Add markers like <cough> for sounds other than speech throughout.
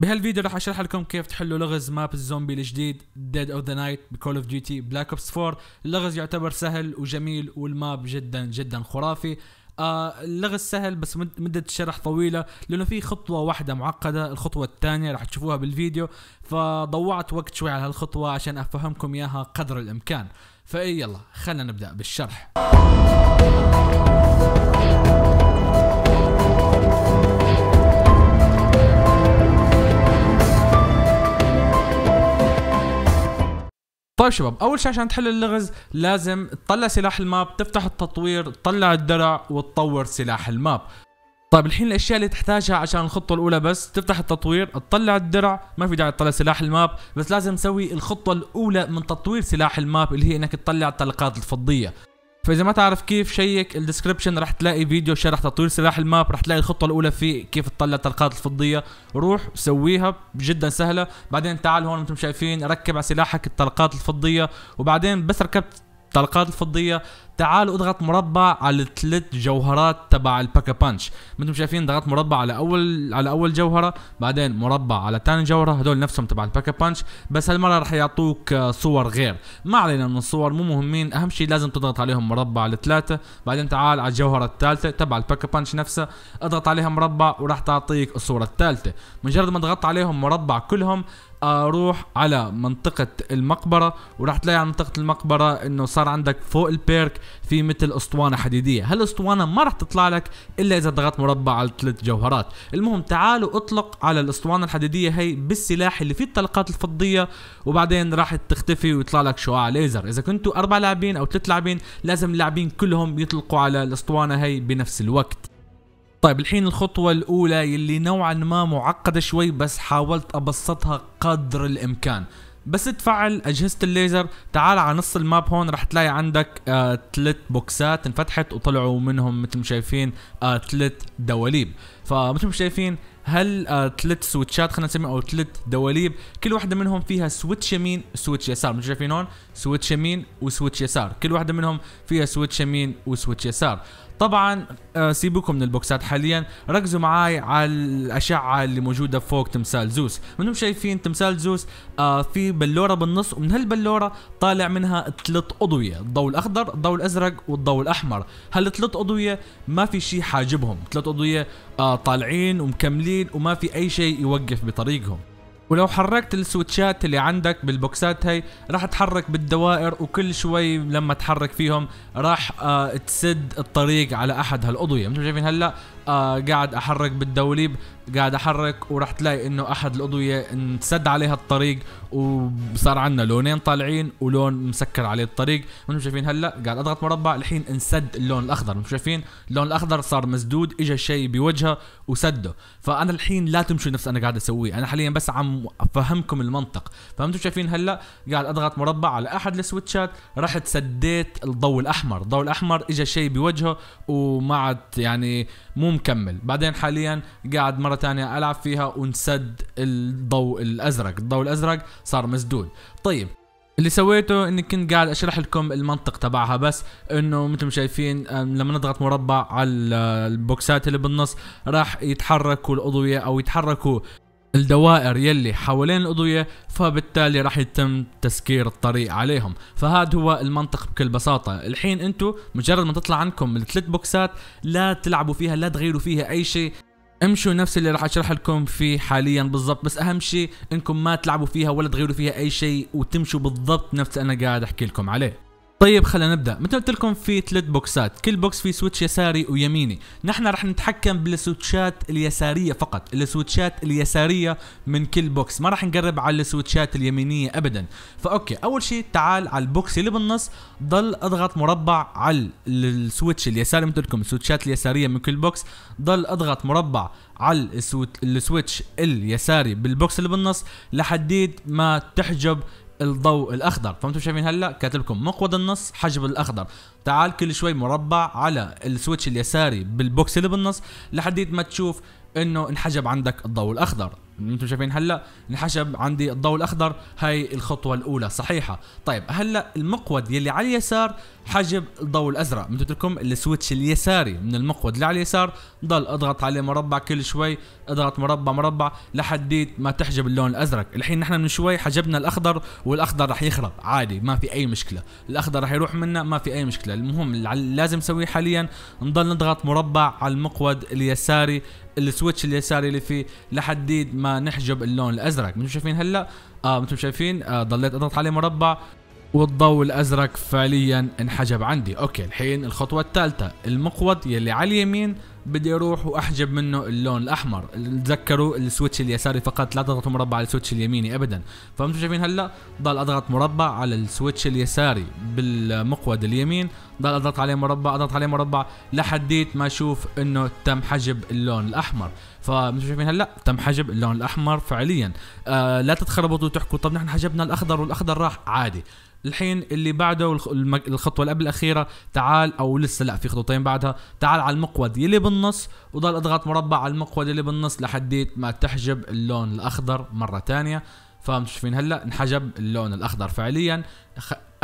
بهالفيديو راح اشرح لكم كيف تحلوا لغز ماب الزومبي الجديد ديد اوف ذا نايت بكول اوف ديوتي بلاك اوبس 4 اللغز يعتبر سهل وجميل والماب جدا جدا خرافي آه اللغز سهل بس مدة الشرح طويلة لأنه في خطوة واحدة معقدة الخطوة الثانية راح تشوفوها بالفيديو فضوعت وقت شوي على هالخطوة عشان أفهمكم إياها قدر الإمكان فإي يلا خلنا نبدأ بالشرح طيب شباب اول شيء عشان تحل اللغز لازم تطلع سلاح الماب تفتح التطوير تطلع الدرع وتطور سلاح الماب طيب الحين الاشياء اللي تحتاجها عشان الخطوه الاولى بس تفتح التطوير تطلع الدرع ما في داعي تطلع سلاح الماب بس لازم تسوي الخطوه الاولى من تطوير سلاح الماب اللي هي انك تطلع الطلقات الفضيه فاذا ما تعرف كيف شيك الديسكربشن رح تلاقي فيديو شرح تطوير سلاح الماب رح تلاقي الخطه الاولى فيه كيف تطلع الطلقات الفضيه روح سويها جدا سهله بعدين تعال هون مثل ما شايفين ركب على سلاحك الطلقات الفضيه وبعدين بس ركبت الطلقات الفضيه تعال اضغط مربع على الثلاث جوهرات تبع الباكا بانش ما انتم شايفين ضغط مربع على اول على اول جوهره بعدين مربع على ثاني جوهره هدول نفسهم تبع الباكا بانش بس هالمره رح يعطوك آه، صور غير ما علينا من الصور مو مهمين اهم شيء لازم تضغط عليهم مربع على ثلاثه بعدين تعال على الجوهره الثالثه تبع الباكا بانش نفسها اضغط عليها مربع وراح تعطيك الصوره الثالثه مجرد ما ضغطت عليهم مربع كلهم اروح آه، على منطقة المقبرة وراح تلاقي على منطقة المقبرة انه صار عندك فوق البيرك في مثل اسطوانه حديديه هالاسطوانه ما راح تطلع لك الا اذا ضغطت مربع على ثلاث جوهرات المهم تعالوا اطلق على الاسطوانه الحديديه هي بالسلاح اللي فيه الطلقات الفضيه وبعدين راح تختفي ويطلع لك شعاع ليزر اذا كنتوا اربع لاعبين او ثلاث لاعبين لازم اللاعبين كلهم يطلقوا على الاسطوانه هي بنفس الوقت طيب الحين الخطوة الأولى يلي نوعا ما معقدة شوي بس حاولت أبسطها قدر الإمكان بس تفعل اجهزه الليزر تعال على نص الماب هون رح تلاقي عندك ثلاث آه بوكسات انفتحت وطلعوا منهم مثل ما شايفين ثلاث آه دواليب فمثل ما شايفين هل ثلاث آه سويتشات خلينا نسميها او ثلاث دواليب كل واحده منهم فيها سويتش يمين سويتش يسار مثل ما شايفين هون سويتش يمين وسويتش يسار كل واحده منهم فيها سويتش يمين وسويتش يسار طبعا آه، سيبوكم من البوكسات حاليا ركزوا معاي على الاشعه اللي موجوده فوق تمثال زوس منهم شايفين تمثال زوس آه، في بلوره بالنص ومن هالبلوره طالع منها ثلاث اضويه الضوء الاخضر الضوء الازرق والضوء الاحمر هالثلاث اضويه ما في شيء حاجبهم ثلاث اضويه آه، طالعين ومكملين وما في اي شيء يوقف بطريقهم ولو حركت السويتشات اللي عندك بالبوكسات هاي راح تحرك بالدوائر وكل شوي لما تحرك فيهم راح آه، تسد الطريق على احد هالاضويه مثل ما شايفين هلا آه قاعد احرك بالدوليب قاعد احرك وراح تلاقي انه احد الاضويه انسد عليها الطريق وصار عندنا لونين طالعين ولون مسكر عليه الطريق انتم شايفين هلا قاعد اضغط مربع الحين انسد اللون الاخضر انتم شايفين اللون الاخضر صار مسدود اجى شيء بوجهه وسده فانا الحين لا تمشوا نفس انا قاعد اسويه انا حاليا بس عم افهمكم المنطق فانتم شايفين هلا قاعد اضغط مربع على احد السويتشات رحت سديت الضوء الاحمر الضوء الاحمر اجى شيء بوجهه وما عاد يعني ممكن ومكمل بعدين حاليا قاعد مره تانية العب فيها ونسد الضوء الازرق الضوء الازرق صار مسدود طيب اللي سويته اني كنت قاعد اشرح لكم المنطق تبعها بس انه مثل شايفين لما نضغط مربع على البوكسات اللي بالنص راح يتحركوا الاضويه او يتحركوا الدوائر يلي حوالين الأضوية فبالتالي راح يتم تسكير الطريق عليهم فهذا هو المنطق بكل بساطة الحين انتو مجرد ما تطلع عندكم الثلاث بوكسات لا تلعبوا فيها لا تغيروا فيها أي شيء امشوا نفس اللي راح اشرح لكم فيه حاليا بالضبط بس اهم شيء انكم ما تلعبوا فيها ولا تغيروا فيها اي شيء وتمشوا بالضبط نفس انا قاعد احكي لكم عليه طيب خلينا نبدا مثل قلت لكم في ثلاث بوكسات كل بوكس فيه سويتش يساري ويميني نحن رح نتحكم بالسويتشات اليساريه فقط السويتشات اليساريه من كل بوكس ما رح نقرب على السويتشات اليمينيه ابدا فاوكي اول شيء تعال على البوكس اللي بالنص ضل اضغط مربع على السويتش اليساري مثل لكم السويتشات اليساريه من كل بوكس ضل اضغط مربع على السويتش اليساري بالبوكس اللي بالنص لحديد ما تحجب الضوء الاخضر فهمتوا شايفين هلا كاتب لكم مقود النص حجب الاخضر تعال كل شوي مربع على السويتش اليساري بالبوكس اللي بالنص لحديت ما تشوف انه انحجب عندك الضوء الاخضر انتم شايفين هلا انحشب عندي الضوء الاخضر هاي الخطوه الاولى صحيحه طيب هلا المقود يلي على اليسار حجب الضوء الازرق مثل لكم السويتش اليساري من المقود اللي على اليسار ضل اضغط عليه مربع كل شوي اضغط مربع مربع لحديت ما تحجب اللون الازرق الحين نحن من شوي حجبنا الاخضر والاخضر رح يخرب عادي ما في اي مشكله الاخضر رح يروح منا ما في اي مشكله المهم اللي لازم نسويه حاليا نضل نضغط مربع على المقود اليساري السويتش اليساري اللي فيه لحديت ما ما نحجب اللون الازرق مثل شايفين هلا آه مثل شايفين آه ضليت اضغط عليه مربع والضوء الازرق فعليا انحجب عندي اوكي الحين الخطوه الثالثه المقود يلي على اليمين بدي اروح واحجب منه اللون الاحمر تذكروا السويتش اليساري فقط لا تضغطوا مربع على السويتش اليميني ابدا فانتم شايفين هلا ضل اضغط مربع على السويتش اليساري بالمقود اليمين ضل اضغط عليه مربع اضغط عليه مربع لحديت ما اشوف انه تم حجب اللون الاحمر فمش شايفين هلا تم حجب اللون الاحمر فعليا آه لا تتخربطوا وتحكوا طب نحن حجبنا الاخضر والاخضر راح عادي الحين اللي بعده الخطوه اللي قبل الاخيره تعال او لسه لا في خطوتين بعدها تعال على المقود يلي بالنص وضل اضغط مربع على المقود يلي بالنص لحديت ما تحجب اللون الاخضر مره ثانيه فمش شايفين هلا انحجب اللون الاخضر فعليا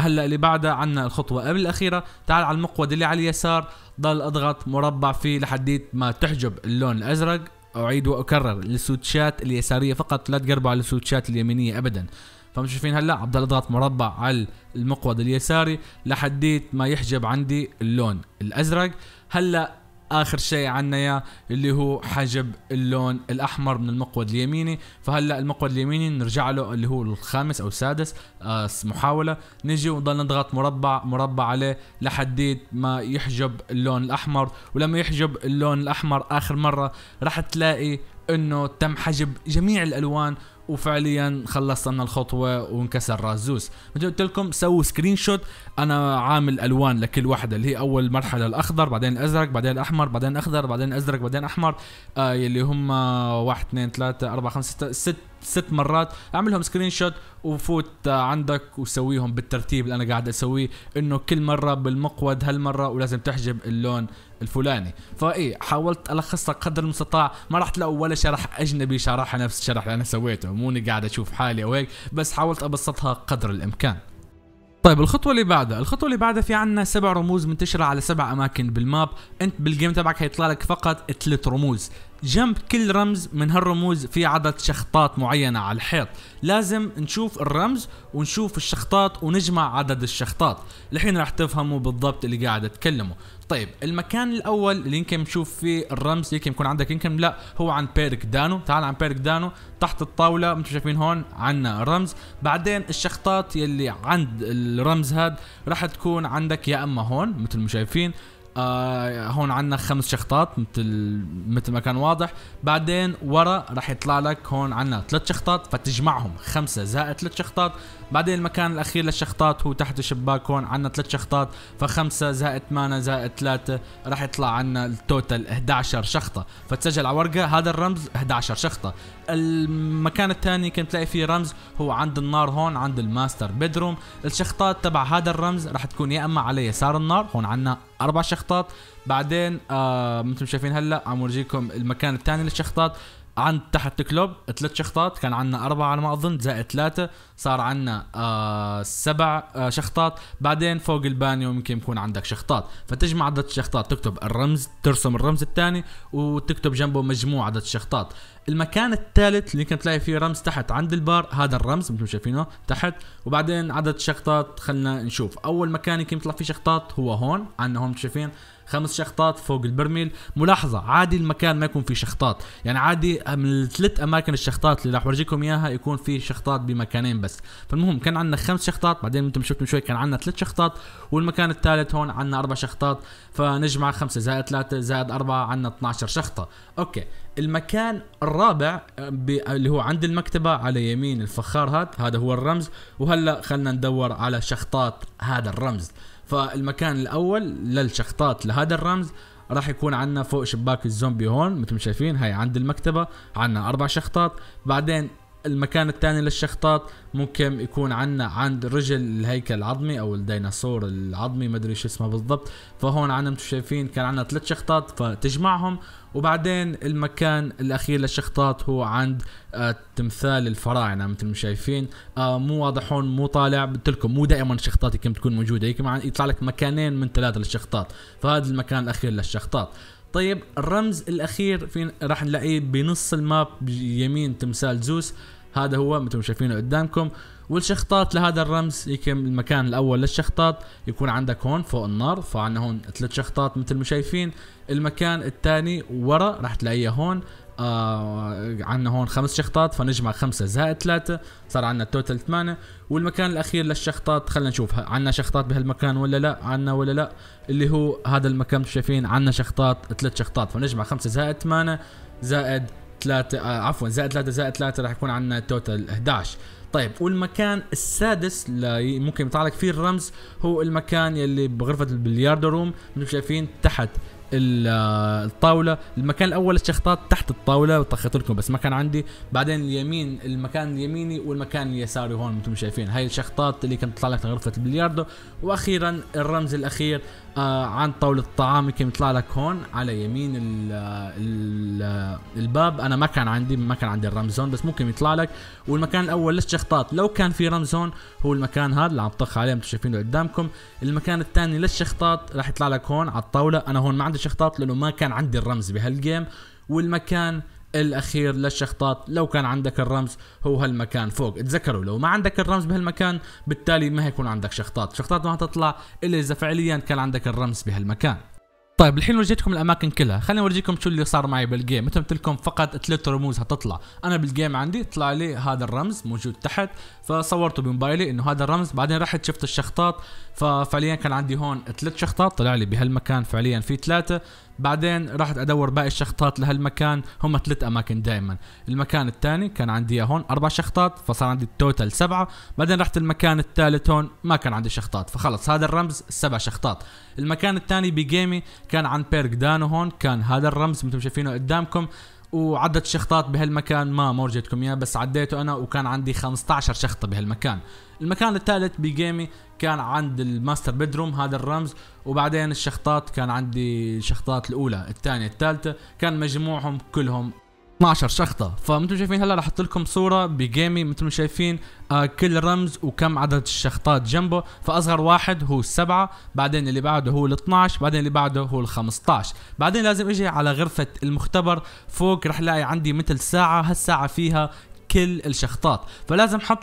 هلا اللي بعدها عندنا الخطوه قبل الاخيره تعال على المقود اللي على اليسار ضل اضغط مربع فيه لحديت ما تحجب اللون الازرق اعيد واكرر السويتشات اليساريه فقط لا تقربوا على السويتشات اليمينيه ابدا فمش شايفين هلا عبد بضل اضغط مربع على المقود اليساري لحديت ما يحجب عندي اللون الازرق هلا اخر شيء عنا اياه اللي هو حجب اللون الاحمر من المقود اليميني فهلا المقود اليميني نرجع له اللي هو الخامس او السادس آه محاوله نجي ونضل نضغط مربع مربع عليه لحديد ما يحجب اللون الاحمر ولما يحجب اللون الاحمر اخر مره راح تلاقي انه تم حجب جميع الالوان وفعليا خلصنا الخطوه وانكسر راس مثل قلت لكم سووا سكرين شوت انا عامل الوان لكل واحده اللي هي اول مرحله الاخضر بعدين الازرق بعدين الاحمر بعدين اخضر بعدين ازرق بعدين احمر آه يلي هم 1 2 3 4 5 6 ست ست مرات اعملهم سكرين شوت وفوت عندك وسويهم بالترتيب اللي انا قاعد اسويه انه كل مره بالمقود هالمره ولازم تحجب اللون الفلاني فاي حاولت الخصها قدر المستطاع ما راح تلاقوا ولا شرح اجنبي شرحها نفس الشرح اللي انا سويته موني قاعد اشوف حالي او هيك بس حاولت ابسطها قدر الامكان طيب الخطوة اللي بعدها، الخطوة اللي بعدها في عنا سبع رموز منتشرة على سبع أماكن بالماب، أنت بالجيم تبعك هيطلع لك فقط ثلاث رموز، جنب كل رمز من هالرموز في عدد شخطات معينة على الحيط لازم نشوف الرمز ونشوف الشخطات ونجمع عدد الشخطات الحين راح تفهموا بالضبط اللي قاعد اتكلمه طيب المكان الاول اللي يمكن نشوف فيه الرمز يمكن يكون عندك يمكن لا هو عن بيرك دانو تعال عن بيرك دانو تحت الطاوله انتم شايفين هون عنا الرمز بعدين الشخطات يلي عند الرمز هاد راح تكون عندك يا اما هون مثل ما شايفين آه هون عندنا خمس شخطات مثل مثل ما كان واضح بعدين ورا راح يطلع لك هون عندنا ثلاث شخطات فتجمعهم خمسة زائد ثلاث شخطات بعدين المكان الاخير للشخطات هو تحت الشباك هون عندنا ثلاث شخطات فخمسة زائد 8 زائد 3 راح يطلع عندنا التوتال 11 شخطه فتسجل على ورقه هذا الرمز 11 شخطه المكان الثاني كنت تلاقي فيه رمز هو عند النار هون عند الماستر بيدروم الشخطات تبع هذا الرمز راح تكون يا اما على يسار النار هون عندنا اربع شخطات بعدين آه مثل ما شايفين هلا عم ورجيكم المكان الثاني للشخطات عند تحت كلوب ثلاث شخطات كان عندنا أربعة على ما أظن زائد ثلاثة صار عندنا آه سبع آه شخطات بعدين فوق البانيو ممكن يكون عندك شخطات فتجمع عدد الشخطات تكتب الرمز ترسم الرمز الثاني وتكتب جنبه مجموع عدد الشخطات المكان الثالث اللي كنت تلاقي فيه رمز تحت عند البار هذا الرمز مثل ما شايفينه تحت وبعدين عدد الشخطات خلنا نشوف اول مكان يمكن يطلع فيه شخطات هو هون عندنا هون شايفين خمس شخطات فوق البرميل ملاحظه عادي المكان ما يكون فيه شخطات يعني عادي من الثلاث اماكن الشخطات اللي راح اورجيكم اياها يكون في شخطات بمكانين بس فالمهم كان عندنا خمس شخطات بعدين انتم شفتوا شوي كان عندنا ثلاث شخطات والمكان الثالث هون عندنا اربع شخطات فنجمع خمسه زائد ثلاثه زائد اربعه عندنا 12 شخطه اوكي المكان الرابع اللي هو عند المكتبة على يمين الفخار هذا هذا هو الرمز وهلا خلنا ندور على شخطات هذا الرمز فالمكان الاول للشخطات لهذا الرمز راح يكون عندنا فوق شباك الزومبي هون مثل ما شايفين هاي عند المكتبه عندنا اربع شخطات بعدين المكان الثاني للشخطات ممكن يكون عندنا عند رجل الهيكل العظمي او الديناصور العظمي ما ادري شو اسمه بالضبط فهون عندنا انتم شايفين كان عندنا ثلاث شخطات فتجمعهم وبعدين المكان الاخير للشخطات هو عند آه، تمثال الفراعنه مثل ما شايفين آه، مو واضح هون مو طالع قلت لكم مو دائما الشخطات يمكن تكون موجوده يمكن يطلع لك مكانين من ثلاثه للشخطات فهذا المكان الاخير للشخطات طيب الرمز الاخير في راح نلاقيه بنص الماب يمين تمثال زوس هذا هو مثل ما شايفينه قدامكم والشخطات لهذا الرمز يمكن المكان الاول للشخطات يكون عندك هون فوق النار فعندنا هون ثلاث شخطات مثل ما شايفين المكان الثاني ورا راح تلاقيه هون آه عندنا هون خمس شخطات فنجمع خمسة زائد ثلاثة صار عندنا التوتال ثمانية والمكان الأخير للشخطات خلينا نشوف عندنا شخطات بهالمكان ولا لا عندنا ولا لا اللي هو هذا المكان شايفين عندنا شخطات ثلاث شخطات فنجمع خمسة زائد ثمانية زائد ثلاثة آه عفوا زائد ثلاثة زائد ثلاثة راح يكون عندنا توتال 11 طيب والمكان السادس اللي ممكن يطلع لك فيه الرمز هو المكان يلي بغرفة البلياردو روم انتم شايفين تحت الطاوله المكان الاول الشخطات تحت الطاوله وطخيت لكم بس ما كان عندي بعدين اليمين المكان اليميني والمكان اليساري هون انتم شايفين هاي الشخطات اللي كانت تطلع لك غرفه البلياردو واخيرا الرمز الاخير آه، عن طاولة الطعام يمكن يطلع لك هون على يمين الـ الـ الباب انا ما كان عندي ما كان عندي الرمز هون بس ممكن يطلع لك والمكان الاول لسه خطاط لو كان في رمز هون هو المكان هذا اللي عم طخ عليه انتم شايفينه قدامكم المكان الثاني لسه خطاط راح يطلع لك هون على الطاولة انا هون ما عندي شخطات لانه ما كان عندي الرمز بهالجيم والمكان الاخير للشخطات لو كان عندك الرمز هو هالمكان فوق تذكروا لو ما عندك الرمز بهالمكان بالتالي ما هيكون عندك شخطات شخطات ما هتطلع الا اذا فعليا كان عندك الرمز بهالمكان طيب الحين ورجيتكم الاماكن كلها خليني اورجيكم شو اللي صار معي بالجيم مثل ما قلت لكم فقط ثلاث رموز هتطلع انا بالجيم عندي طلع لي هذا الرمز موجود تحت فصورته بموبايلي انه هذا الرمز بعدين رحت شفت الشخطات ففعليا كان عندي هون ثلاث شخطات طلع لي بهالمكان فعليا في ثلاثه بعدين رحت ادور باقي الشخطات لهالمكان هم ثلاث اماكن دائما المكان الثاني كان عندي هون اربع شخطات فصار عندي التوتال سبعه بعدين رحت المكان الثالث هون ما كان عندي شخطات فخلص هذا الرمز سبع شخطات المكان الثاني بجيمي كان عن بيرك دانو هون كان هذا الرمز مثل ما شايفينه قدامكم وعدد شخطات بهالمكان ما ما اياه بس عديته انا وكان عندي 15 شخطه بهالمكان المكان الثالث بجيمي كان عند الماستر بيدروم هذا الرمز وبعدين الشخطات كان عندي الشخطات الاولى الثانيه الثالثه كان مجموعهم كلهم 12 شخطه فمثل شايفين هلا رح احط لكم صوره بجيمي مثل ما شايفين آه كل رمز وكم عدد الشخطات جنبه فاصغر واحد هو السبعه بعدين اللي بعده هو ال 12 بعدين اللي بعده هو ال 15 بعدين لازم اجي على غرفه المختبر فوق رح لاقي عندي مثل ساعه هالساعه فيها كل الشخطات فلازم احط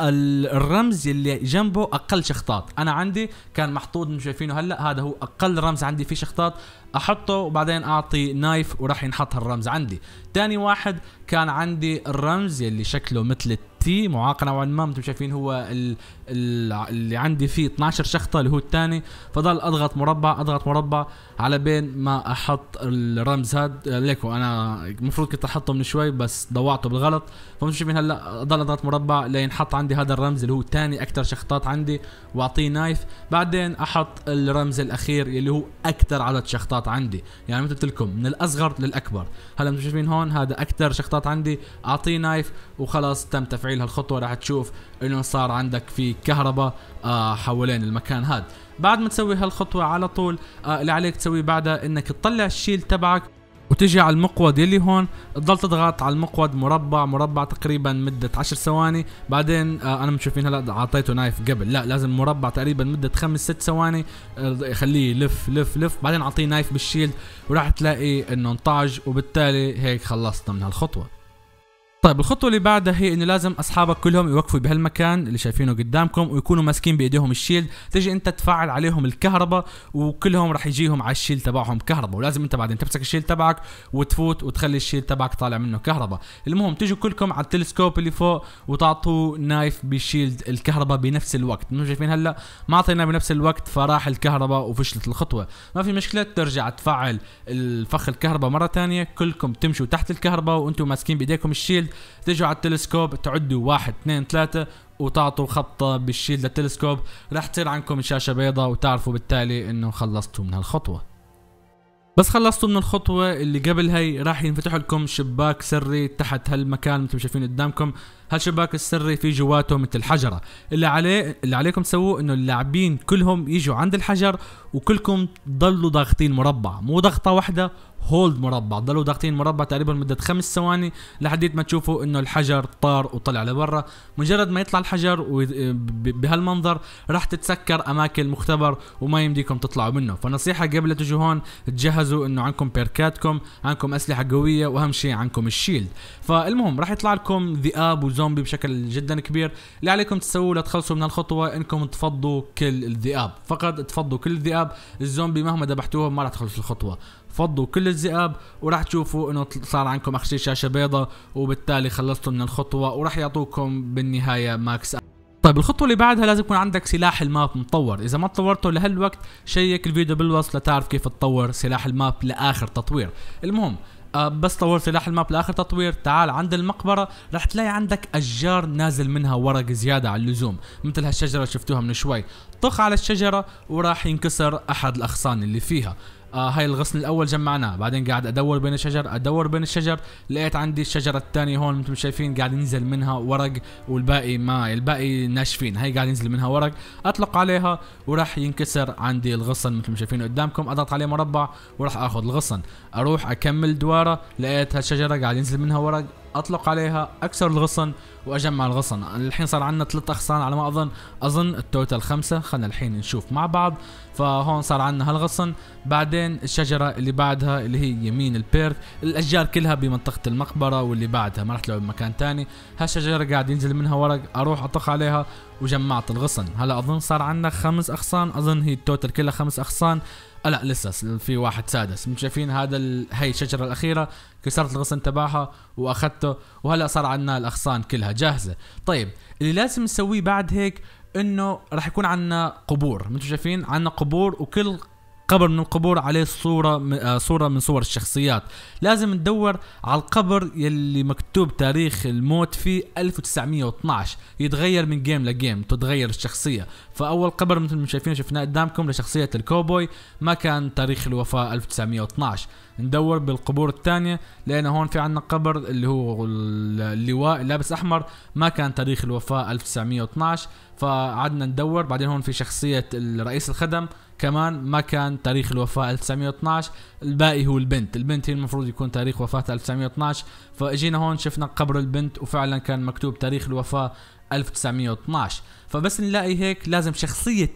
الرمز اللي جنبه اقل شخطات انا عندي كان محطوط مش شايفينه هلا هذا هو اقل رمز عندي فيه شخطات احطه وبعدين اعطي نايف وراح ينحط هالرمز عندي تاني واحد كان عندي الرمز اللي شكله مثل التي معاق نوعا ما انتم شايفين هو اللي عندي فيه 12 شخطه اللي هو الثاني فضل اضغط مربع اضغط مربع على بين ما احط الرمز هاد ليكو انا المفروض كنت احطه من شوي بس ضوعته بالغلط فمش شايفين هلا ضل اضغط مربع لينحط عندي هذا الرمز اللي هو ثاني اكثر شخطات عندي واعطيه نايف بعدين احط الرمز الاخير اللي هو اكثر عدد شخطات عندي يعني مثل قلت لكم من الاصغر للاكبر هلا انتم شايفين هون هذا اكثر شخطات عندي اعطيه نايف وخلاص تم تفعيل هالخطوه راح تشوف انه صار عندك في كهرباء آه، حوالين المكان هذا بعد ما تسوي هالخطوة على طول آه، اللي عليك تسويه بعدها انك تطلع الشيل تبعك وتجي على المقود يلي هون تضل تضغط على المقود مربع مربع تقريبا مدة 10 ثواني بعدين آه انا مشوفين هلا اعطيته نايف قبل لا لازم مربع تقريبا مدة خمس ست ثواني آه، خليه يلف لف لف بعدين اعطيه نايف بالشيلد وراح تلاقي انه انطعج وبالتالي هيك خلصنا من هالخطوة طيب الخطوة اللي بعدها هي انه لازم اصحابك كلهم يوقفوا بهالمكان اللي شايفينه قدامكم ويكونوا ماسكين بايديهم الشيلد، تجي انت تفعل عليهم الكهرباء وكلهم راح يجيهم على الشيلد تبعهم كهرباء، ولازم انت بعدين تمسك الشيلد تبعك وتفوت وتخلي الشيلد تبعك طالع منه كهرباء، المهم تجوا كلكم على التلسكوب اللي فوق وتعطوا نايف بشيلد الكهرباء بنفس الوقت، انتم شايفين هلا ما اعطينا بنفس الوقت فراح الكهرباء وفشلت الخطوة، ما في مشكلة ترجع تفعل الفخ الكهرباء مرة ثانية، كلكم تمشوا تحت الكهرباء وانتم ماسكين بايديكم الشيلد تجوا على التلسكوب تعدوا واحد اثنين ثلاثة وتعطوا خبطة بالشيل للتلسكوب راح تصير عندكم شاشة بيضاء وتعرفوا بالتالي انه خلصتوا من هالخطوة بس خلصتوا من الخطوة اللي قبل هي راح ينفتح لكم شباك سري تحت هالمكان مثل ما شايفين قدامكم، هالشباك السري في جواته مثل حجرة، اللي عليه اللي عليكم تسووه انه اللاعبين كلهم يجوا عند الحجر وكلكم تضلوا ضاغطين مربع، مو ضغطة واحدة هولد مربع ضلوا ضاغطين مربع تقريبا مده خمس ثواني لحديت ما تشوفوا انه الحجر طار وطلع لبرا مجرد ما يطلع الحجر بهالمنظر راح تتسكر اماكن المختبر وما يمديكم تطلعوا منه فنصيحه قبل لا تجوا هون تجهزوا انه عندكم بيركاتكم عندكم اسلحه قويه واهم شيء عندكم الشيلد فالمهم راح يطلع لكم ذئاب وزومبي بشكل جدا كبير اللي عليكم تسووه لتخلصوا من الخطوه انكم تفضوا كل الذئاب فقط تفضوا كل الذئاب الزومبي مهما ذبحتوهم ما راح تخلصوا الخطوه فضوا كل الذئاب وراح تشوفوا انه صار عندكم اخشي شاشه بيضاء وبالتالي خلصتوا من الخطوه وراح يعطوكم بالنهايه ماكس طيب الخطوة اللي بعدها لازم يكون عندك سلاح الماب مطور، إذا ما طورته لهالوقت شيك الفيديو بالوصف لتعرف كيف تطور سلاح الماب لآخر تطوير، المهم آه، بس طور سلاح الماب لاخر تطوير تعال عند المقبره رح تلاقي عندك اشجار نازل منها ورق زياده على اللزوم مثل هالشجره اللي شفتوها من شوي طخ على الشجره وراح ينكسر احد الاغصان اللي فيها آه هاي الغصن الاول جمعناه بعدين قاعد ادور بين الشجر ادور بين الشجر لقيت عندي الشجره الثانيه هون مثل ما شايفين قاعد ينزل منها ورق والباقي ما الباقي ناشفين هاي قاعد ينزل منها ورق اطلق عليها وراح ينكسر عندي الغصن مثل ما شايفين قدامكم اضغط عليه مربع وراح اخذ الغصن اروح اكمل دواره لقيت هالشجره قاعد ينزل منها ورق اطلق عليها اكسر الغصن واجمع الغصن الحين صار عندنا ثلاث اغصان على ما اظن اظن التوتال خمسه خلينا الحين نشوف مع بعض فهون صار عندنا هالغصن بعدين الشجره اللي بعدها اللي هي يمين البيرث الاشجار كلها بمنطقه المقبره واللي بعدها ما رح تلعب بمكان ثاني هالشجره قاعد ينزل منها ورق اروح اطخ عليها وجمعت الغصن هلا اظن صار عندنا خمس اغصان اظن هي التوتل كلها خمس اغصان لا لسه في واحد سادس انتم شايفين هذا ال... هي الشجره الاخيره كسرت الغصن تبعها واخذته وهلا صار عندنا الاغصان كلها جاهزه طيب اللي لازم نسويه بعد هيك انه راح يكون عندنا قبور انتم شايفين عندنا قبور وكل قبر من القبور عليه صورة آه، صورة من صور الشخصيات لازم ندور على القبر يلي مكتوب تاريخ الموت فيه 1912 يتغير من جيم لجيم تتغير الشخصية فأول قبر مثل ما شايفين شفناه قدامكم لشخصية الكوبوي ما كان تاريخ الوفاة 1912 ندور بالقبور الثانية لأن هون في عندنا قبر اللي هو اللواء لابس أحمر ما كان تاريخ الوفاة 1912 فقعدنا ندور بعدين هون في شخصية الرئيس الخدم كمان ما كان تاريخ الوفاة 1912 الباقي هو البنت البنت هي المفروض يكون تاريخ وفاتها 1912 فاجينا هون شفنا قبر البنت وفعلا كان مكتوب تاريخ الوفاة 1912 فبس نلاقي هيك لازم شخصية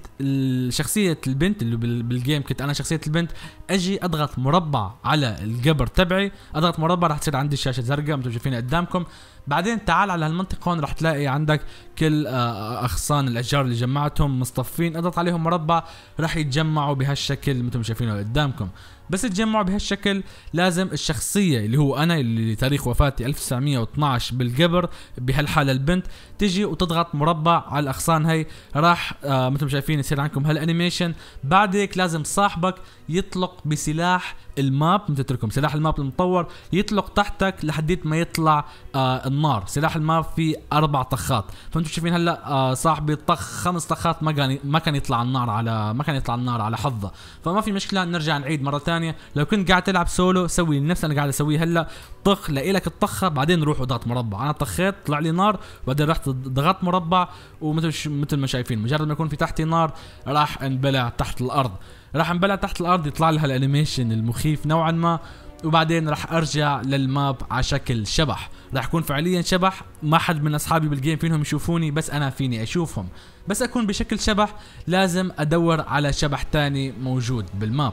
شخصية البنت اللي بالجيم كنت انا شخصية البنت اجي اضغط مربع على القبر تبعي اضغط مربع راح تصير عندي الشاشة زرقاء مثل شايفين قدامكم بعدين تعال على هالمنطقة هون رح تلاقي عندك كل آه، أغصان الأشجار اللي جمعتهم مصطفين اضغط عليهم مربع رح يتجمعوا بهالشكل مثل ما شايفينه قدامكم بس تجمعوا بهالشكل لازم الشخصية اللي هو أنا اللي تاريخ وفاتي 1912 بالقبر بهالحالة البنت تجي وتضغط مربع على الأغصان هي راح آه مثل ما شايفين يصير عندكم هالأنيميشن بعد هيك لازم صاحبك يطلق بسلاح الماب مثل تركم سلاح الماب المطور يطلق تحتك لحديت ما يطلع آه النار سلاح الما في اربع طخات فانتم شايفين هلا آه، صاحبي طخ خمس طخات ما كان ما كان يطلع النار على ما كان يطلع النار على حظه فما في مشكله نرجع نعيد مره ثانيه لو كنت قاعد تلعب سولو سوي نفس اللي قاعد اسويه هلا طخ لك الطخه بعدين روح وضغط مربع انا طخيت طلع لي نار بعدين رحت ضغطت مربع ومثل مثل ما شايفين مجرد ما يكون في تحتي نار راح انبلع تحت الارض راح انبلع تحت الارض يطلع لها الانيميشن المخيف نوعا ما وبعدين راح ارجع للماب على شكل شبح راح اكون فعليا شبح ما حد من اصحابي بالجيم فينهم يشوفوني بس انا فيني اشوفهم بس اكون بشكل شبح لازم ادور على شبح تاني موجود بالماب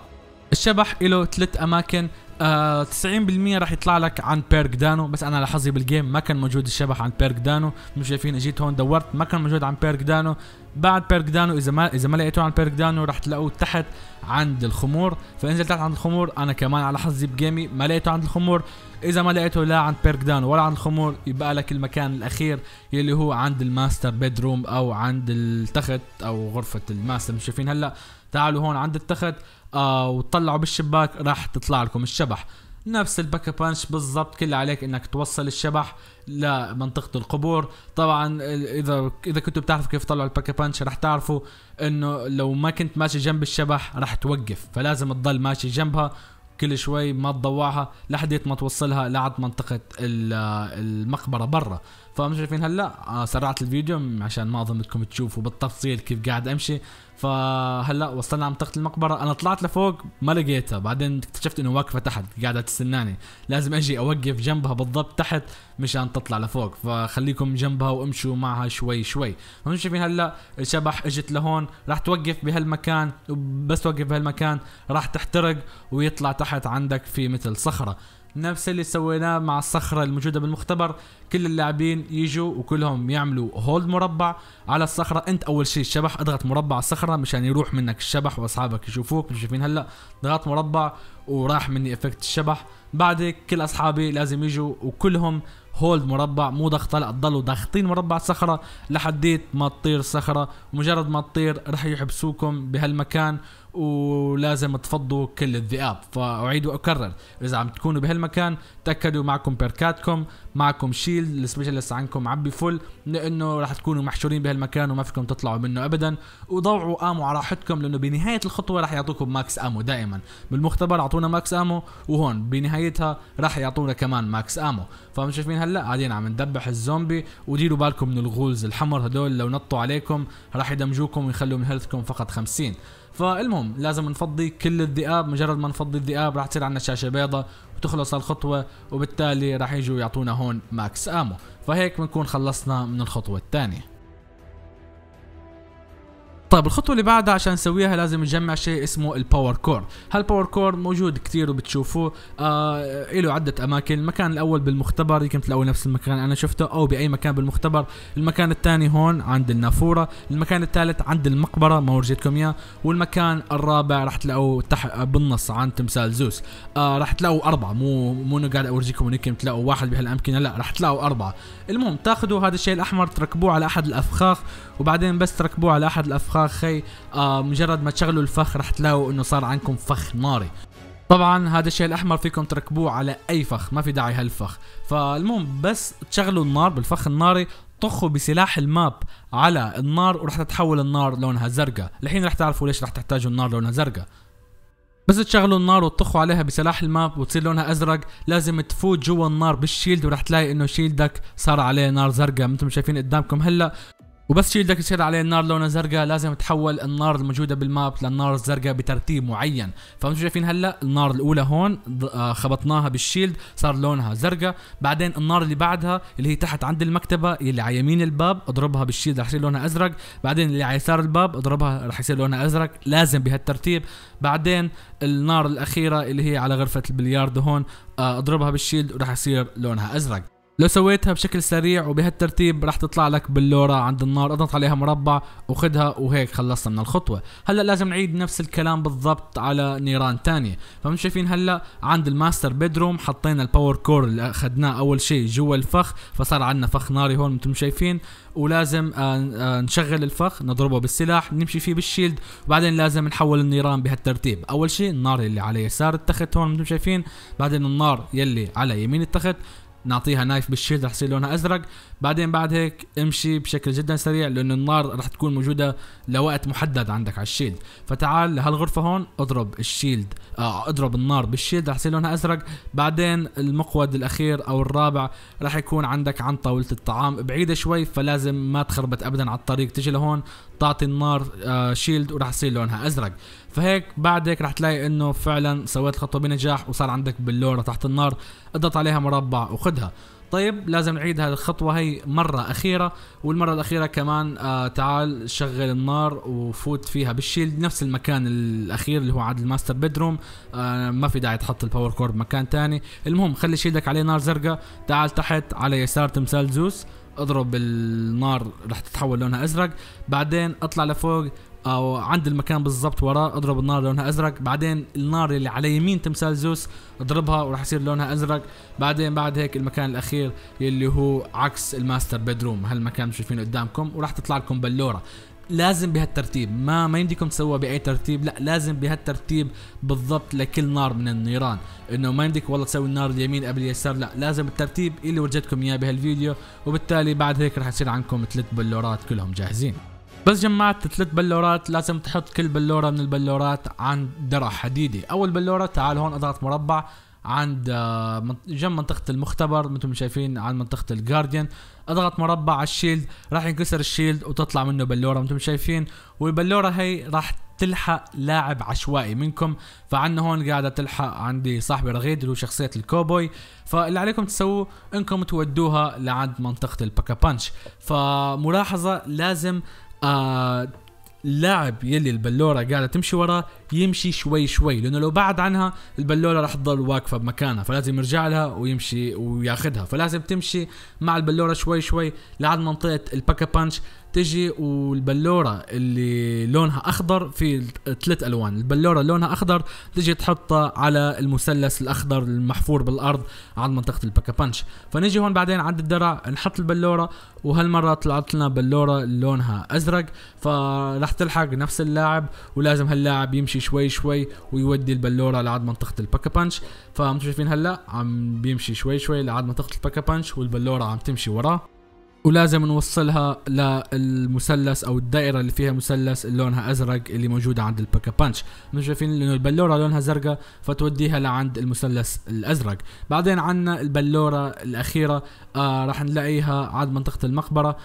الشبح له ثلاث اماكن آه 90% راح يطلع لك عن بيرك دانو بس انا لحظي بالجيم ما كان موجود الشبح عن بيرك دانو مش شايفين اجيت هون دورت ما كان موجود عن بيرك دانو بعد بيرك دانو اذا ما اذا ما لقيته عن بيرك دانو راح تلاقوه تحت عند الخمور فانزل تحت عند الخمور انا كمان على حظي بجيمي ما لقيته عند الخمور اذا ما لقيته لا عند بيرك دانو ولا عند الخمور يبقى لك المكان الاخير يلي هو عند الماستر بيدروم او عند التخت او غرفه الماستر مش شايفين هلا تعالوا هون عند التخت آه وتطلعوا بالشباك راح تطلع لكم الشبح نفس الباكا بانش بالضبط كل عليك انك توصل الشبح لمنطقه القبور طبعا اذا اذا كنتوا بتعرفوا كيف طلعوا الباكا بانش رح تعرفوا انه لو ما كنت ماشي جنب الشبح رح توقف فلازم تضل ماشي جنبها كل شوي ما تضوعها لحديت ما توصلها لعند منطقة المقبرة برا فمش شايفين هلا آه، سرعت الفيديو عشان ما اظن بدكم تشوفوا بالتفصيل كيف قاعد امشي فهلا وصلنا على منطقة المقبرة انا طلعت لفوق ما لقيتها بعدين اكتشفت انه واقفة تحت قاعدة تستناني لازم اجي اوقف جنبها بالضبط تحت مشان تطلع لفوق فخليكم جنبها وامشوا معها شوي شوي هون شايفين هلا الشبح اجت لهون راح توقف بهالمكان وبس توقف بهالمكان راح تحترق ويطلع تحت عندك في مثل صخره نفس اللي سويناه مع الصخرة الموجودة بالمختبر كل اللاعبين يجوا وكلهم يعملوا هولد مربع على الصخرة انت اول شيء الشبح اضغط مربع الصخرة مشان يروح منك الشبح واصحابك يشوفوك مش شايفين هلا ضغط مربع وراح مني افكت الشبح بعد كل اصحابي لازم يجوا وكلهم هولد مربع مو ضغطه لا تضلوا ضاغطين مربع الصخره لحديت ما تطير الصخره ومجرد ما تطير رح يحبسوكم بهالمكان ولازم تفضوا كل الذئاب فاعيد واكرر اذا عم تكونوا بهالمكان تاكدوا معكم بيركاتكم معكم شيلد السبيشالست عندكم عبي فل لانه رح تكونوا محشورين بهالمكان وما فيكم تطلعوا منه ابدا وضوعوا امو على راحتكم لانه بنهايه الخطوه رح يعطوكم ماكس امو دائما بالمختبر اعطونا ماكس امو وهون بنهايتها رح يعطونا كمان ماكس امو فهم شايفين هلا قاعدين عم ندبح الزومبي وديروا بالكم من الغولز الحمر هدول لو نطوا عليكم رح يدمجوكم ويخلوا من هيلثكم فقط 50 فالمهم لازم نفضي كل الذئاب مجرد ما نفضي الذئاب راح تصير عندنا شاشه بيضاء وتخلص الخطوه وبالتالي راح يجوا يعطونا هون ماكس امو فهيك بنكون خلصنا من الخطوه الثانيه طيب الخطوه اللي بعدها عشان نسويها لازم نجمع شيء اسمه الباور كور هالباور كور موجود كثير وبتشوفوه آه له عده اماكن المكان الاول بالمختبر يمكن تلاقوا نفس المكان انا شفته او باي مكان بالمختبر المكان الثاني هون عند النافوره المكان الثالث عند المقبره ما ورجيتكم اياه والمكان الرابع راح تلاقوه تحت آه، بالنص عند تمثال زوس آه راح تلاقوا اربعه مو مو انه قاعد اورجيكم يمكن تلاقوا واحد بهالامكنه لا راح تلاقوا اربعه المهم تاخذوا هذا الشيء الاحمر تركبوه على احد الافخاخ وبعدين بس تركبوه على احد الافخاخ يا آه مجرد ما تشغلوا الفخ رح تلاقوا انه صار عندكم فخ ناري طبعا هذا الشيء الاحمر فيكم تركبوه على اي فخ ما في داعي هالفخ فالمهم بس تشغلوا النار بالفخ الناري طخوا بسلاح الماب على النار ورح تتحول النار لونها زرقاء الحين رح تعرفوا ليش رح تحتاجوا النار لونها زرقاء بس تشغلوا النار وتطخوا عليها بسلاح الماب وتصير لونها ازرق لازم تفوت جوا النار بالشيلد ورح تلاقي انه شيلدك صار عليه نار زرقاء مثل ما شايفين قدامكم هلا وبس شيلدك يصير عليه النار لونها زرقاء لازم تحول النار الموجودة بالماب للنار الزرقاء بترتيب معين فانتم شايفين هلا النار الاولى هون آه، خبطناها بالشيلد صار لونها زرقاء بعدين النار اللي بعدها اللي هي تحت عند المكتبة اللي على يمين الباب اضربها بالشيلد رح يصير لونها ازرق بعدين اللي على يسار الباب اضربها رح يصير لونها ازرق لازم بهالترتيب بعدين النار الاخيرة اللي هي على غرفة البلياردو هون آه، اضربها بالشيلد ورح يصير لونها ازرق لو سويتها بشكل سريع وبهالترتيب رح تطلع لك باللورا عند النار اضغط عليها مربع وخدها وهيك خلصنا من الخطوة هلا لازم نعيد نفس الكلام بالضبط على نيران تانية فمش شايفين هلا عند الماستر بيدروم حطينا الباور كور اللي اخذناه اول شيء جوا الفخ فصار عندنا فخ ناري هون مثل ما شايفين ولازم آه، آه، نشغل الفخ نضربه بالسلاح نمشي فيه بالشيلد وبعدين لازم نحول النيران بهالترتيب اول شيء النار اللي على يسار التخت هون مثل ما شايفين بعدين النار يلي على يمين التخت نعطيها نايف بالشيلد رح يصير لونها ازرق بعدين بعد هيك امشي بشكل جدا سريع لانه النار رح تكون موجوده لوقت محدد عندك على الشيلد فتعال لهالغرفه هون اضرب الشيلد آه اضرب النار بالشيلد رح يصير لونها ازرق بعدين المقود الاخير او الرابع رح يكون عندك عن طاوله الطعام بعيده شوي فلازم ما تخربت ابدا على الطريق تجي لهون تعطي النار آه شيلد ورح يصير لونها ازرق فهيك بعد هيك رح تلاقي انه فعلا سويت الخطوه بنجاح وصار عندك بلوره تحت النار اضغط عليها مربع وخدها طيب لازم نعيد هذه الخطوه هي مره اخيره والمره الاخيره كمان آه تعال شغل النار وفوت فيها بالشيلد نفس المكان الاخير اللي هو عاد الماستر بيدروم آه ما في داعي تحط الباور كورب مكان تاني المهم خلي شيلدك عليه نار زرقاء تعال تحت على يسار تمثال زوس اضرب النار رح تتحول لونها ازرق بعدين اطلع لفوق او عند المكان بالضبط وراه اضرب النار لونها ازرق بعدين النار اللي على يمين تمثال زوس اضربها وراح يصير لونها ازرق بعدين بعد هيك المكان الاخير اللي هو عكس الماستر بيدروم هالمكان اللي شايفينه قدامكم وراح تطلع لكم بلوره لازم بهالترتيب ما ما يمديكم تسووها باي ترتيب لا لازم بهالترتيب بالضبط لكل نار من النيران انه ما يمديك والله تسوي النار اليمين قبل اليسار لا لازم الترتيب اللي ورجيتكم اياه بهالفيديو وبالتالي بعد هيك راح يصير عندكم ثلاث بلورات كلهم جاهزين بس جمعت ثلاث بلورات لازم تحط كل بلوره من البلورات عند درع حديدي اول بلوره تعال هون اضغط مربع عند آه، جنب منطقة المختبر مثل ما شايفين عند منطقة الجارديان اضغط مربع على الشيلد راح ينكسر الشيلد وتطلع منه بلورة مثل ما شايفين والبلورة هي راح تلحق لاعب عشوائي منكم فعنا هون قاعدة تلحق عندي صاحبي رغيد اللي هو شخصية الكوبوي فاللي عليكم تسووه انكم تودوها لعند منطقة الباكا بانش فملاحظة لازم آه اللاعب يلي البلوره قاعده تمشي وراه يمشي شوي شوي لانه لو بعد عنها البلوره راح تضل واقفه بمكانها فلازم يرجع لها ويمشي وياخذها فلازم تمشي مع البلوره شوي شوي لعند منطقه الباكا بانش تجي والبلوره اللي لونها اخضر في ثلاث الوان البلوره لونها اخضر تجي تحطها على المثلث الاخضر المحفور بالارض عند منطقه الباكا بانش فنجي هون بعدين عند الدرع نحط البلوره وهالمره طلعت لنا بلوره لونها ازرق فرح تلحق نفس اللاعب ولازم هاللاعب يمشي شوي شوي ويودي البلوره لعند منطقه الباكا بانش فمثل شايفين هلا عم بيمشي شوي شوي لعند منطقه الباكا بانش والبلوره عم تمشي وراه ولازم نوصلها للمثلث او الدائره اللي فيها مثلث لونها ازرق اللي موجوده عند الباكا بانش احنا شايفين انه البلوره لونها زرقاء فتوديها لعند المثلث الازرق بعدين عندنا البلوره الاخيره آه راح نلاقيها عند منطقه المقبره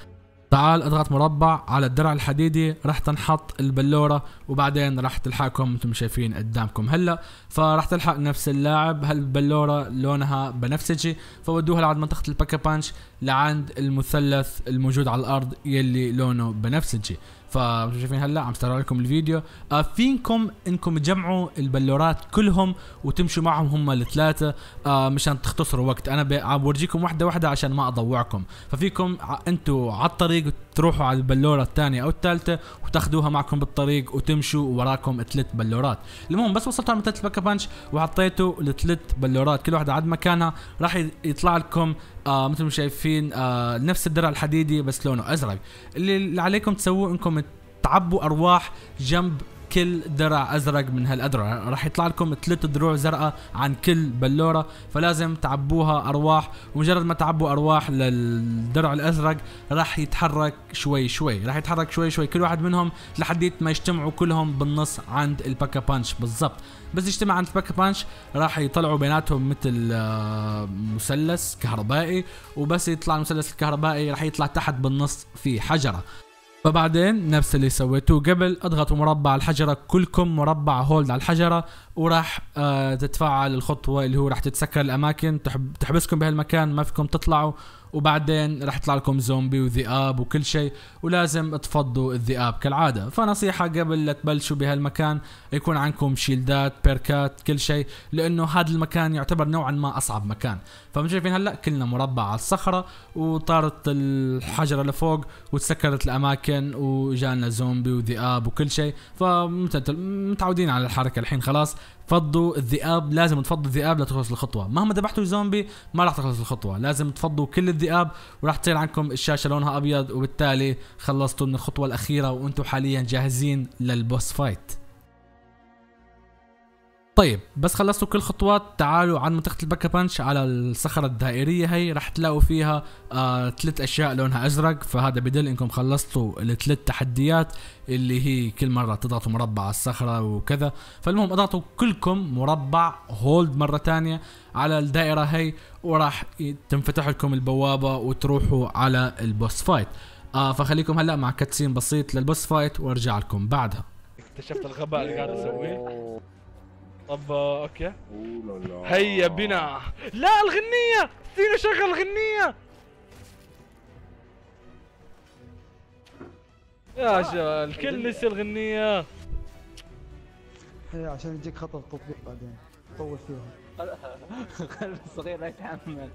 تعال اضغط مربع على الدرع الحديدي راح تنحط البلوره وبعدين راح تلحقكم انتم شايفين قدامكم هلا فراح تلحق نفس اللاعب هالبلوره لونها بنفسجي فودوها لعند منطقه الباكا بانش لعند المثلث الموجود على الارض يلي لونه بنفسجي فمثل شايفين هلا عم استرجع لكم الفيديو آه، فينكم انكم تجمعوا البلورات كلهم وتمشوا معهم هم الثلاثه آه، مشان تختصروا وقت انا عم بورجيكم واحده واحده عشان ما اضوعكم ففيكم انتم على الطريق تروحوا على البلوره الثانيه او الثالثه وتاخذوها معكم بالطريق وتمشوا وراكم ثلاث بلورات المهم بس وصلتوا على ثلاث باكا بانش وحطيتوا الثلاث بلورات كل واحده عند مكانها راح يطلع لكم آه مثل ما شايفين آه نفس الدرع الحديدي بس لونه ازرق اللي عليكم تسووه انكم تعبوا ارواح جنب كل درع ازرق من هالادرع راح يطلع لكم ثلاث دروع زرقاء عن كل بلوره فلازم تعبوها ارواح ومجرد ما تعبوا ارواح للدرع الازرق راح يتحرك شوي شوي راح يتحرك شوي شوي كل واحد منهم لحديت ما يجتمعوا كلهم بالنص عند الباكا بانش بالضبط بس يجتمع عند الباكا بانش راح يطلعوا بيناتهم مثل آه، مثلث كهربائي وبس يطلع المثلث الكهربائي راح يطلع تحت بالنص في حجره فبعدين نفس اللي سويتوه قبل اضغطوا مربع الحجره كلكم مربع هولد على الحجره وراح آه، تتفاعل الخطوه اللي هو راح تتسكر الاماكن تحب تحبسكم بهالمكان ما فيكم تطلعوا وبعدين راح يطلع لكم زومبي وذئاب وكل شيء ولازم تفضوا الذئاب كالعاده فنصيحه قبل لا تبلشوا بهالمكان يكون عندكم شيلدات بيركات كل شيء لانه هذا المكان يعتبر نوعا ما اصعب مكان فمش شايفين هلا كلنا مربع على الصخره وطارت الحجره لفوق وتسكرت الاماكن وجانا زومبي وذئاب وكل شيء فمتعودين على الحركه الحين خلاص فضوا الذئاب لازم تفضوا الذئاب لتخلص الخطوه مهما ذبحتوا الزومبي ما راح تخلص الخطوه لازم تفضوا كل الذئاب وراح تصير عندكم الشاشه لونها ابيض وبالتالي خلصتوا من الخطوه الاخيره وانتم حاليا جاهزين للبوس فايت طيب بس خلصتوا كل خطوات تعالوا عن منطقة البكا بانش على الصخرة الدائرية هي رح تلاقوا فيها آه ثلاث أشياء لونها أزرق فهذا بدل إنكم خلصتوا الثلاث تحديات اللي هي كل مرة تضغطوا مربع على الصخرة وكذا فالمهم اضغطوا كلكم مربع هولد مرة ثانية على الدائرة هي وراح تنفتح لكم البوابة وتروحوا على البوس فايت آه فخليكم هلا مع كاتسين بسيط للبوس فايت وارجع لكم بعدها اكتشفت الغباء اللي قاعد اسويه طب اوكي هيا بنا لا الغنية فينا شغل الغنية يا شباب آه، الكل نسي الغنية هي عشان يجيك خطر تطبيق بعدين طول فيها قلب <laughs> الصغير لا يتحمل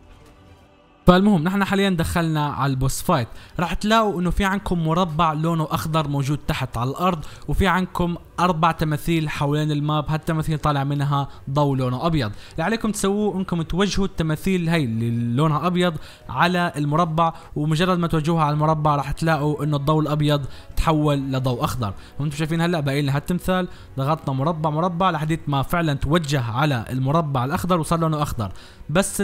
فالمهم نحن حاليا دخلنا على البوس فايت راح تلاقوا انه في عندكم مربع لونه اخضر موجود تحت على الارض وفي عندكم اربع تماثيل حوالين الماب هالتماثيل طالع منها ضوء لونه ابيض اللي عليكم تسووه انكم توجهوا التماثيل هي اللي لونها ابيض على المربع ومجرد ما توجهوها على المربع راح تلاقوا انه الضوء الابيض تحول لضوء اخضر وانتم شايفين هلا باقي لنا هالتمثال ضغطنا مربع مربع لحديت ما فعلا توجه على المربع الاخضر وصار لونه اخضر بس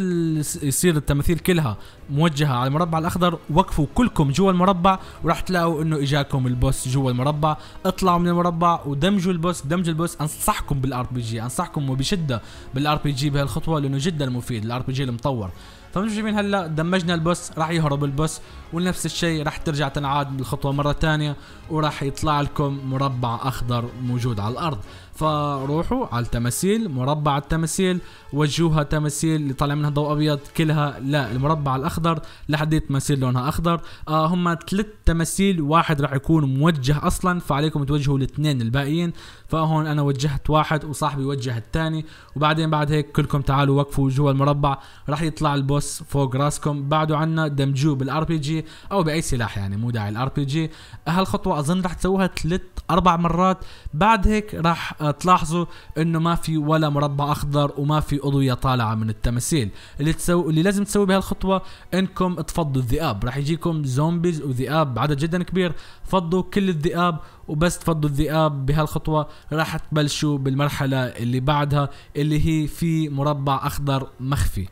يصير التماثيل كلها موجهه على المربع الاخضر وقفوا كلكم جوا المربع وراح تلاقوا انه اجاكم البوس جوا المربع اطلعوا من المربع ودمجوا البوس دمجوا البوس انصحكم بالار بي جي انصحكم وبشده بالار بي جي بهالخطوه لانه جدا مفيد الار بي جي المطور فمش شايفين هلا دمجنا البوس راح يهرب البوس ونفس الشيء راح ترجع تنعاد بالخطوه مرة ثانية وراح يطلع لكم مربع أخضر موجود على الأرض فروحوا على التماثيل مربع التماثيل وجهوها تماثيل اللي طالع منها ضوء ابيض كلها لا المربع الاخضر لحد تماثيل لونها اخضر آه هم ثلاث تماثيل واحد راح يكون موجه اصلا فعليكم توجهوا الاثنين الباقيين فهون انا وجهت واحد وصاحبي وجه الثاني وبعدين بعد هيك كلكم تعالوا وقفوا جوا المربع راح يطلع البوس فوق راسكم بعدوا عنا دمجوه بالار بي جي او باي سلاح يعني مو داعي الار بي جي هالخطوه اظن راح تسووها ثلاث اربع مرات بعد هيك راح آه، تلاحظوا انه ما في ولا مربع اخضر وما في اضويه طالعه من التماثيل اللي تسو اللي لازم تسوي بهالخطوه انكم تفضوا الذئاب راح يجيكم زومبيز وذئاب عدد جدا كبير فضوا كل الذئاب وبس تفضوا الذئاب بهالخطوة راح تبلشوا بالمرحلة اللي بعدها اللي هي في مربع أخضر مخفي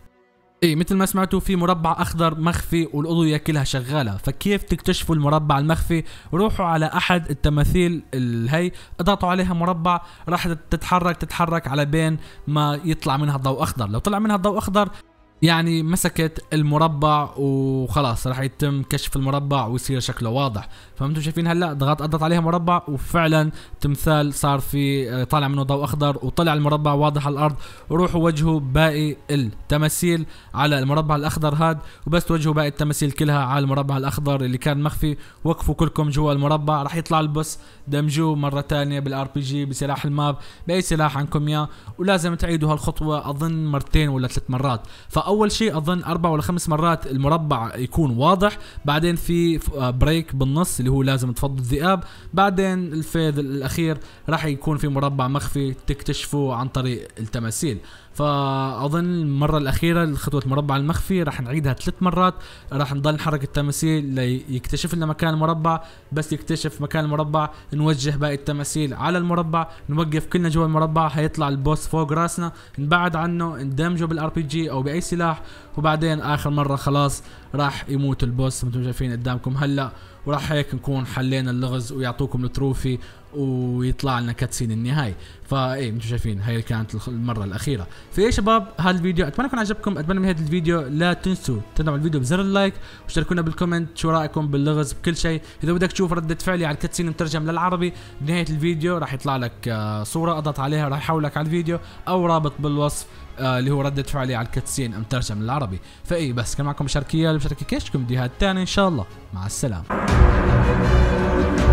اي مثل ما سمعتوا في مربع اخضر مخفي والاضويه كلها شغاله فكيف تكتشفوا المربع المخفي روحوا على احد التماثيل الهي اضغطوا عليها مربع راح تتحرك تتحرك على بين ما يطلع منها ضوء اخضر لو طلع منها ضوء اخضر يعني مسكت المربع وخلاص راح يتم كشف المربع ويصير شكله واضح فانتم شايفين هلا ضغط قضت عليها مربع وفعلا تمثال صار في آه، طالع منه ضوء اخضر وطلع المربع واضح على الارض وروح وجهه باقي التماثيل على المربع الاخضر هاد وبس توجهوا باقي التماثيل كلها على المربع الاخضر اللي كان مخفي وقفوا كلكم جوا المربع راح يطلع البوس دمجوه مره ثانيه بالار بي جي بسلاح الماب باي سلاح عندكم اياه ولازم تعيدوا هالخطوه اظن مرتين ولا ثلاث مرات ف اول شيء اظن اربع ولا خمس مرات المربع يكون واضح بعدين في بريك آه، بالنص اللي هو لازم تفض الذئاب بعدين الفيض الاخير راح يكون في مربع مخفي تكتشفه عن طريق التماثيل فاظن المره الاخيره خطوه المربع المخفي راح نعيدها ثلاث مرات راح نضل نحرك التماثيل ليكتشف لنا مكان المربع بس يكتشف مكان المربع نوجه باقي التماثيل على المربع نوقف كلنا جوا المربع حيطلع البوس فوق راسنا نبعد عنه ندمجه بالار بي جي او باي سلاح وبعدين اخر مره خلاص راح يموت البوس مثل ما شايفين قدامكم هلا وراح هيك نكون حلينا اللغز ويعطوكم التروفي ويطلع لنا كاتسين النهائي فاي إيه، انتم شايفين هاي كانت المرة الأخيرة فيا شباب هذا الفيديو أتمنى يكون عجبكم أتمنى من هذا الفيديو لا تنسوا تدعموا الفيديو بزر اللايك واشتركونا بالكومنت شو رأيكم باللغز بكل شيء إذا بدك تشوف ردة فعلي على الكاتسين مترجم للعربي بنهاية الفيديو راح يطلع لك آه، صورة أضغط عليها راح يحولك على الفيديو أو رابط بالوصف آه اللي هو ردة فعلي على الكاتسين ام ترجم للعربي فاي بس كان معكم شركية بشركة كيش دي هاد الثاني ان شاء الله مع السلامة